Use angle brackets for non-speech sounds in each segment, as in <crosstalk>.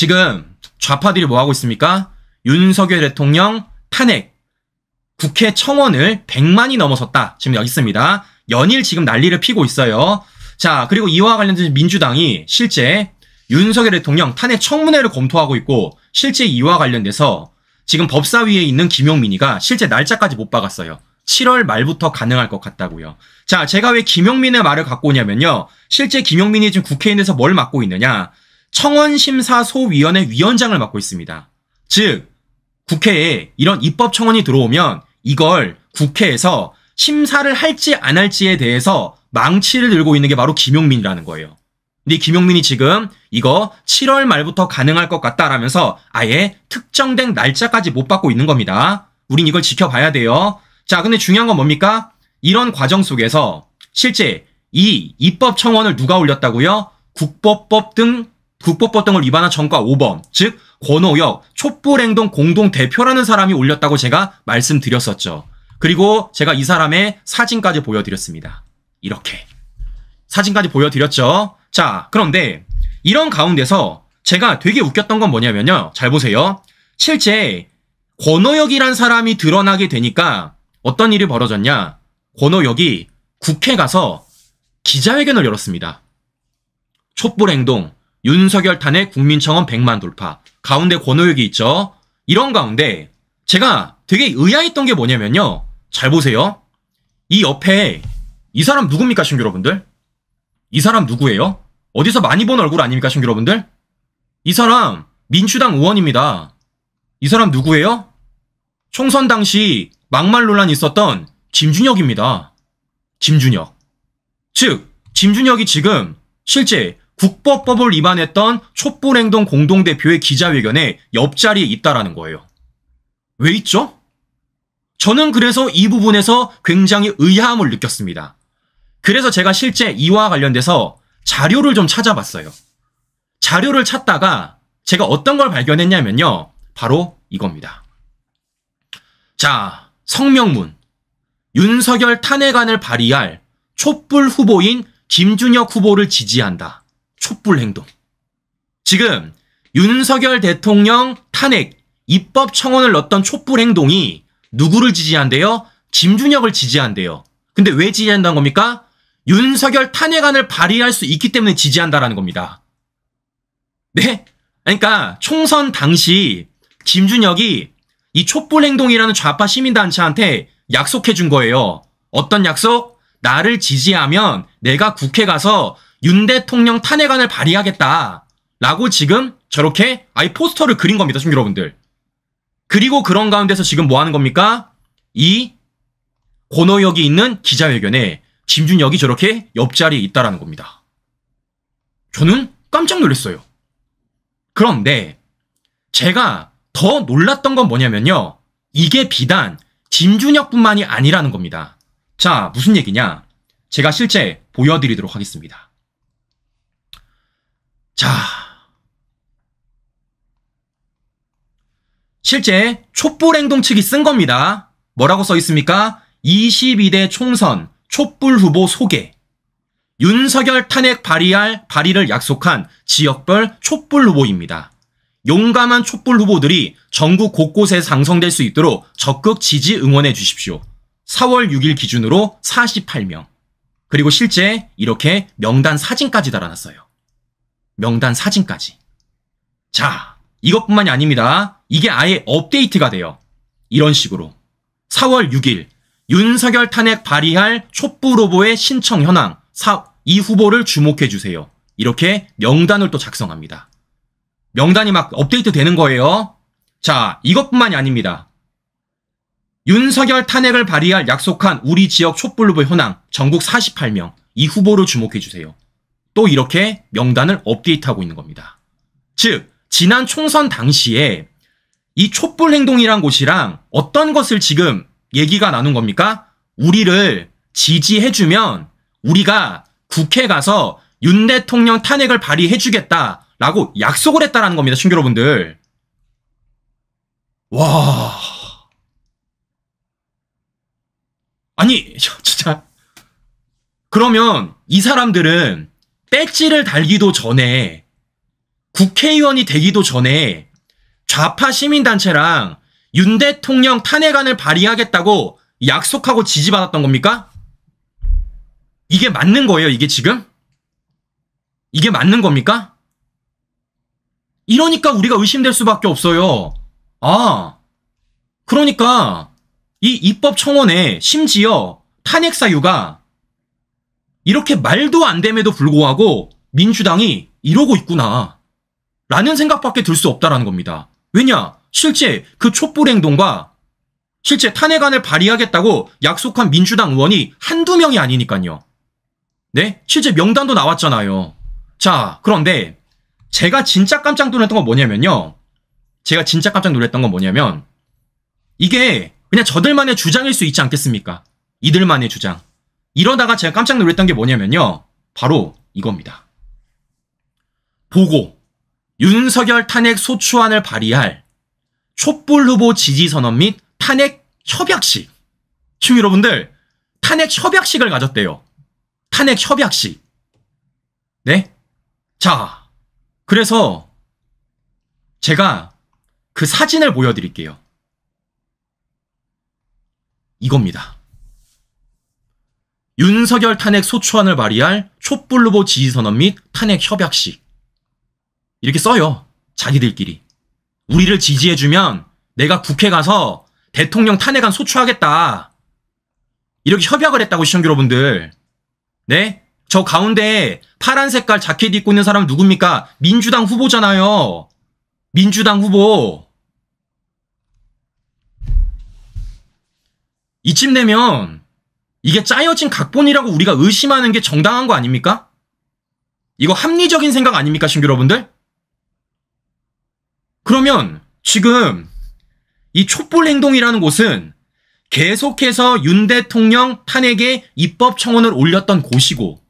지금 좌파들이 뭐 하고 있습니까? 윤석열 대통령 탄핵 국회 청원을 100만이 넘어섰다. 지금 여기 있습니다. 연일 지금 난리를 피고 있어요. 자, 그리고 이와 관련된 민주당이 실제 윤석열 대통령 탄핵 청문회를 검토하고 있고 실제 이와 관련돼서 지금 법사위에 있는 김용민이가 실제 날짜까지 못 박았어요. 7월 말부터 가능할 것 같다고요. 자, 제가 왜 김용민의 말을 갖고 오냐면요. 실제 김용민이 지금 국회의원에서 뭘 맡고 있느냐. 청원심사소위원회 위원장을 맡고 있습니다. 즉, 국회에 이런 입법 청원이 들어오면 이걸 국회에서 심사를 할지 안 할지에 대해서 망치를 들고 있는 게 바로 김용민이라는 거예요. 근데 김용민이 지금 이거 7월 말부터 가능할 것 같다라면서 아예 특정된 날짜까지 못 받고 있는 겁니다. 우린 이걸 지켜봐야 돼요. 자, 근데 중요한 건 뭡니까? 이런 과정 속에서 실제 이 입법 청원을 누가 올렸다고요? 국법법 등 국법법등을 위반한 전과 5번, 즉 권오역 촛불행동 공동대표라는 사람이 올렸다고 제가 말씀드렸었죠. 그리고 제가 이 사람의 사진까지 보여드렸습니다. 이렇게. 사진까지 보여드렸죠. 자, 그런데 이런 가운데서 제가 되게 웃겼던 건 뭐냐면요. 잘 보세요. 실제 권오역이란 사람이 드러나게 되니까 어떤 일이 벌어졌냐. 권오역이 국회 가서 기자회견을 열었습니다. 촛불행동, 윤석열 탄핵 국민청원 100만 돌파. 가운데 권오혁이 있죠. 이런 가운데 제가 되게 의아했던 게 뭐냐면요. 잘 보세요. 이 옆에 이 사람 누굽니까 신규 여러분들? 이 사람 누구예요? 어디서 많이 본 얼굴 아닙니까 신규 여러분들? 이 사람 민주당 의원입니다. 이 사람 누구예요? 총선 당시 막말 논란이 있었던 김준혁입니다. 김준혁. 즉, 김준혁이 지금 실제 국법법을 위반했던 촛불행동 공동대표의 기자회견에 옆자리에 있다라는 거예요. 왜 있죠? 저는 그래서 이 부분에서 굉장히 의아함을 느꼈습니다. 그래서 제가 실제 이와 관련돼서 자료를 좀 찾아봤어요. 자료를 찾다가 제가 어떤 걸 발견했냐면요. 바로 이겁니다. 자, 성명문. 윤석열 탄핵안을 발의할 촛불 후보인 김준혁 후보를 지지한다. 촛불 행동. 지금 윤석열 대통령 탄핵 입법 청원을 넣었던 촛불 행동이 누구를 지지한대요? 김준혁을 지지한대요. 근데 왜 지지한다는 겁니까? 윤석열 탄핵안을 발의할 수 있기 때문에 지지한다라는 겁니다. 네? 그러니까 총선 당시 김준혁이 이 촛불 행동이라는 좌파 시민단체한테 약속해 준 거예요. 어떤 약속? 나를 지지하면 내가 국회 가서 윤 대통령 탄핵안을 발의하겠다라고 지금 저렇게 아이 포스터를 그린 겁니다. 지금 여러분들. 그리고 그런 가운데서 지금 뭐 하는 겁니까? 이 고노역이 있는 기자회견에 김준혁이 저렇게 옆자리에 있다라는 겁니다. 저는 깜짝 놀랐어요. 그런데 제가 더 놀랐던 건 뭐냐면요. 이게 비단 김준혁뿐만이 아니라는 겁니다. 자, 무슨 얘기냐? 제가 실제 보여드리도록 하겠습니다. 자, 실제 촛불행동 측이 쓴 겁니다. 뭐라고 써 있습니까? 22대 총선 촛불 후보 소개. 윤석열 탄핵 발의할 발의를 약속한 지역별 촛불 후보입니다. 용감한 촛불 후보들이 전국 곳곳에 상성될 수 있도록 적극 지지 응원해 주십시오. 4월 6일 기준으로 48명. 그리고 실제 이렇게 명단 사진까지 달아놨어요. 명단 사진까지. 자, 이것뿐만이 아닙니다. 이게 아예 업데이트가 돼요. 이런 식으로. 4월 6일, 윤석열 탄핵 발의할 촛불로보의 신청 현황, 사, 이 후보를 주목해주세요. 이렇게 명단을 또 작성합니다. 명단이 막 업데이트 되는 거예요. 자, 이것뿐만이 아닙니다. 윤석열 탄핵을 발의할 약속한 우리 지역 촛불로보 현황, 전국 48명, 이 후보를 주목해주세요. 또 이렇게 명단을 업데이트하고 있는 겁니다. 즉, 지난 총선 당시에 이 촛불 행동이란 곳이랑 어떤 것을 지금 얘기가 나눈 겁니까? 우리를 지지해주면 우리가 국회 가서 윤 대통령 탄핵을 발의해주겠다라고 약속을 했다라는 겁니다, 친구 여러분들. 와. 아니, <laughs> 진짜. 그러면 이 사람들은 배지를 달기도 전에 국회의원이 되기도 전에 좌파 시민단체랑 윤 대통령 탄핵안을 발의하겠다고 약속하고 지지받았던 겁니까? 이게 맞는 거예요, 이게 지금? 이게 맞는 겁니까? 이러니까 우리가 의심될 수밖에 없어요. 아, 그러니까 이 입법 청원에 심지어 탄핵 사유가 이렇게 말도 안 됨에도 불구하고 민주당이 이러고 있구나. 라는 생각밖에 들 수 없다라는 겁니다. 왜냐? 실제 그 촛불 행동과 실제 탄핵안을 발의하겠다고 약속한 민주당 의원이 한두 명이 아니니까요. 네? 실제 명단도 나왔잖아요. 자, 그런데 제가 진짜 깜짝 놀랐던 건 뭐냐면요. 제가 진짜 깜짝 놀랐던 건 뭐냐면 이게 그냥 저들만의 주장일 수 있지 않겠습니까? 이들만의 주장. 이러다가 제가 깜짝 놀랐던 게 뭐냐면요. 바로 이겁니다. 보고 윤석열 탄핵 소추안을 발의할 촛불 후보 지지 선언 및 탄핵 협약식. 지금 여러분들 탄핵 협약식을 가졌대요. 탄핵 협약식. 네? 자, 그래서 제가 그 사진을 보여드릴게요. 이겁니다. 윤석열 탄핵 소추안을 발의할 촛불 후보 지지선언 및 탄핵 협약식. 이렇게 써요. 자기들끼리. 우리를 지지해주면 내가 국회 가서 대통령 탄핵안 소추하겠다. 이렇게 협약을 했다고 시청자 여러분들. 네? 저 가운데 파란 색깔 자켓 입고 있는 사람 누굽니까? 민주당 후보잖아요. 민주당 후보. 이쯤 되면 이게 짜여진 각본이라고 우리가 의심하는 게 정당한 거 아닙니까? 이거 합리적인 생각 아닙니까, 신규 여러분들? 그러면 지금 이 촛불 행동이라는 곳은 계속해서 윤 대통령 탄핵에 입법 청원을 올렸던 곳이고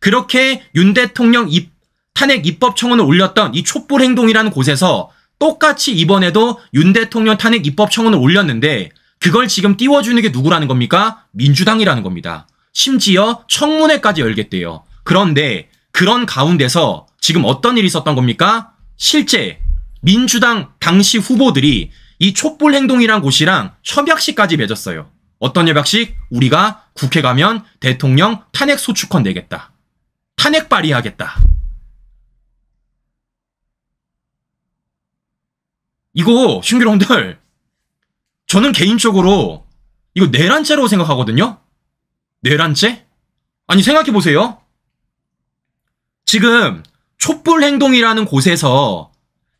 그렇게 윤 대통령 입, 탄핵 입법 청원을 올렸던 이 촛불 행동이라는 곳에서 똑같이 이번에도 윤 대통령 탄핵 입법 청원을 올렸는데 그걸 지금 띄워주는 게 누구라는 겁니까? 민주당이라는 겁니다. 심지어 청문회까지 열겠대요. 그런데 그런 가운데서 지금 어떤 일이 있었던 겁니까? 실제 민주당 당시 후보들이 이 촛불 행동이란 곳이랑 협약식까지 맺었어요. 어떤 협약식? 우리가 국회 가면 대통령 탄핵 소추권 내겠다. 탄핵 발의하겠다. 이거 흉기롱들 저는 개인적으로 이거 내란죄로 생각하거든요? 내란죄? 아니 생각해보세요. 지금 촛불행동이라는 곳에서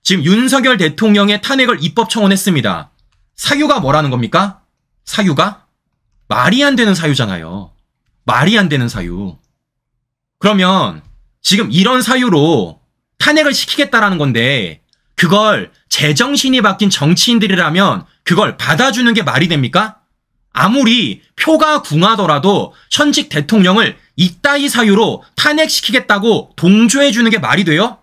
지금 윤석열 대통령의 탄핵을 입법 청원했습니다. 사유가 뭐라는 겁니까? 사유가? 말이 안 되는 사유잖아요. 말이 안 되는 사유. 그러면 지금 이런 사유로 탄핵을 시키겠다라는 건데 그걸 제정신이 바뀐 정치인들이라면 그걸 받아주는 게 말이 됩니까? 아무리 표가 궁하더라도 현직 대통령을 이따위 사유로 탄핵시키겠다고 동조해주는 게 말이 돼요?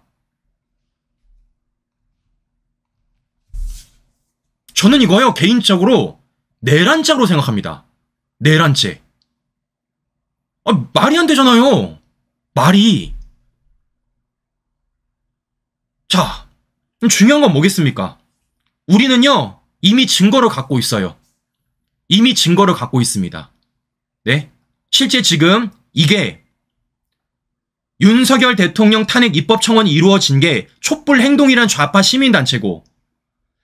저는 이거요, 개인적으로 내란죄로 생각합니다. 내란죄. 아, 말이 안 되잖아요. 말이. 자, 중요한 건 뭐겠습니까? 우리는요, 이미 증거를 갖고 있어요. 이미 증거를 갖고 있습니다. 네? 실제 지금 이게 윤석열 대통령 탄핵 입법 청원이 이루어진 게 촛불 행동이란 좌파 시민단체고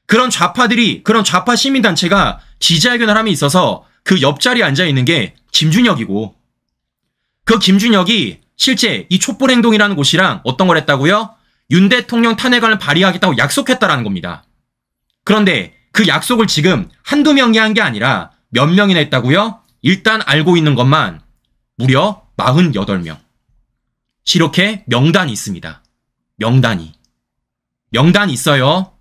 그런 좌파들이 그런 좌파 시민단체가 지지하견을 함에 있어서 그 옆자리에 앉아있는 게 김준혁이고 그 김준혁이 실제 이 촛불 행동이라는 곳이랑 어떤 걸 했다고요? 윤 대통령 탄핵안을 발의하겠다고 약속했다라는 겁니다. 그런데 그 약속을 지금 한두 명이 한 게 아니라 몇 명이나 했다고요? 일단 알고 있는 것만 무려 48명. 이렇게 명단이 있습니다. 명단이. 명단이 있어요.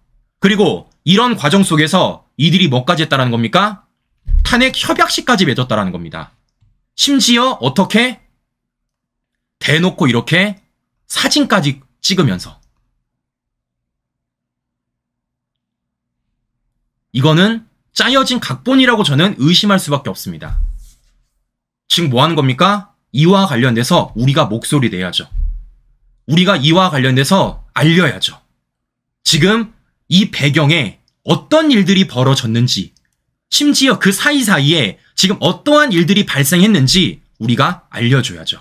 그리고 이런 과정 속에서 이들이 뭐까지 했다라는 겁니까? 탄핵 협약식까지 맺었다라는 겁니다. 심지어 어떻게? 대놓고 이렇게 사진까지 찍으면서 이거는 짜여진 각본이라고 저는 의심할 수밖에 없습니다. 지금 뭐 하는 겁니까? 이와 관련돼서 우리가 목소리 내야죠. 우리가 이와 관련돼서 알려야죠. 지금 이 배경에 어떤 일들이 벌어졌는지, 심지어 그 사이사이에 지금 어떠한 일들이 발생했는지 우리가 알려줘야죠.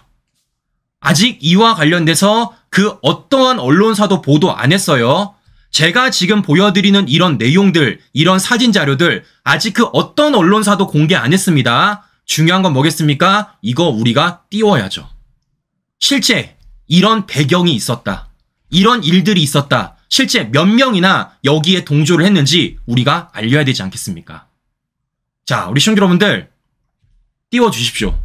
아직 이와 관련돼서 그 어떠한 언론사도 보도 안 했어요. 제가 지금 보여드리는 이런 내용들, 이런 사진 자료들 아직 그 어떤 언론사도 공개 안 했습니다. 중요한 건 뭐겠습니까? 이거 우리가 띄워야죠. 실제 이런 배경이 있었다. 이런 일들이 있었다. 실제 몇 명이나 여기에 동조를 했는지 우리가 알려야 되지 않겠습니까? 자, 우리 시청자 여러분들 띄워 주십시오.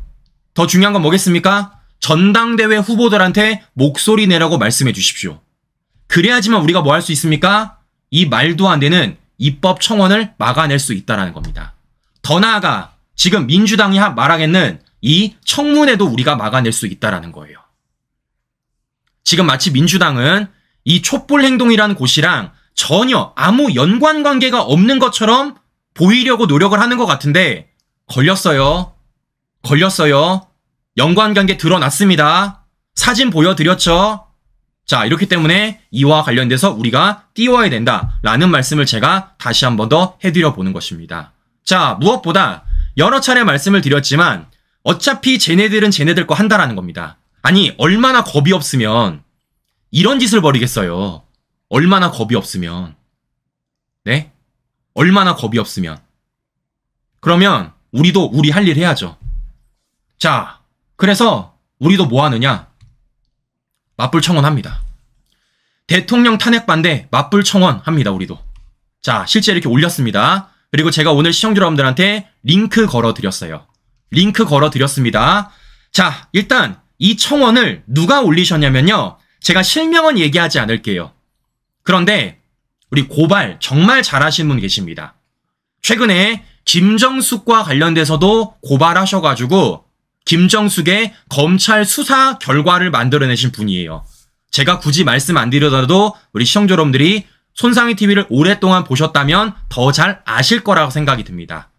더 중요한 건 뭐겠습니까? 전당대회 후보들한테 목소리 내라고 말씀해 주십시오. 그래야지만 우리가 뭐 할 수 있습니까? 이 말도 안 되는 입법 청원을 막아낼 수있다는 겁니다. 더 나아가 지금 민주당이 말하겠는 이 청문회도 우리가 막아낼 수 있다라는 거예요. 지금 마치 민주당은 이 촛불 행동이라는 곳이랑 전혀 아무 연관 관계가 없는 것처럼 보이려고 노력을 하는 것 같은데 걸렸어요. 걸렸어요. 연관관계 드러났습니다. 사진 보여드렸죠? 자, 이렇기 때문에 이와 관련돼서 우리가 띄워야 된다라는 말씀을 제가 다시 한 번 더 해드려 보는 것입니다. 자, 무엇보다 여러 차례 말씀을 드렸지만 어차피 쟤네들은 쟤네들 거 한다라는 겁니다. 아니, 얼마나 겁이 없으면 이런 짓을 벌이겠어요. 얼마나 겁이 없으면. 네? 얼마나 겁이 없으면. 그러면 우리도 우리 할 일 해야죠. 자, 그래서 우리도 뭐 하느냐? 맞불 청원합니다. 대통령 탄핵 반대 맞불 청원합니다. 우리도. 자, 실제 이렇게 올렸습니다. 그리고 제가 오늘 시청자 여러분들한테 링크 걸어드렸어요. 링크 걸어드렸습니다. 자, 일단 이 청원을 누가 올리셨냐면요. 제가 실명은 얘기하지 않을게요. 그런데 우리 고발 정말 잘하신 분 계십니다. 최근에 김정숙과 관련돼서도 고발하셔가지고 김정숙의 검찰 수사 결과를 만들어내신 분이에요. 제가 굳이 말씀 안 드려도 우리 시청자 여러분들이 손상희 TV를 오랫동안 보셨다면 더 잘 아실 거라고 생각이 듭니다.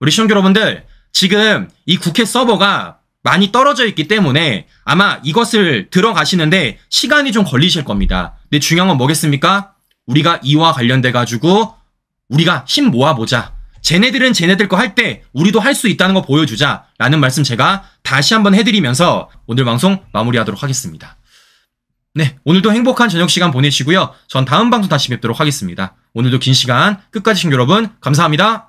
우리 시청자 여러분들 지금 이 국회 서버가 많이 떨어져 있기 때문에 아마 이것을 들어가시는데 시간이 좀 걸리실 겁니다. 근데 중요한 건 뭐겠습니까? 우리가 이와 관련돼 가지고 우리가 힘 모아보자. 쟤네들은 쟤네들 거 할 때 우리도 할 수 있다는 거 보여주자라는 말씀 제가 다시 한번 해드리면서 오늘 방송 마무리하도록 하겠습니다. 네, 오늘도 행복한 저녁 시간 보내시고요. 전 다음 방송 다시 뵙도록 하겠습니다. 오늘도 긴 시간 끝까지 신 여러분 감사합니다.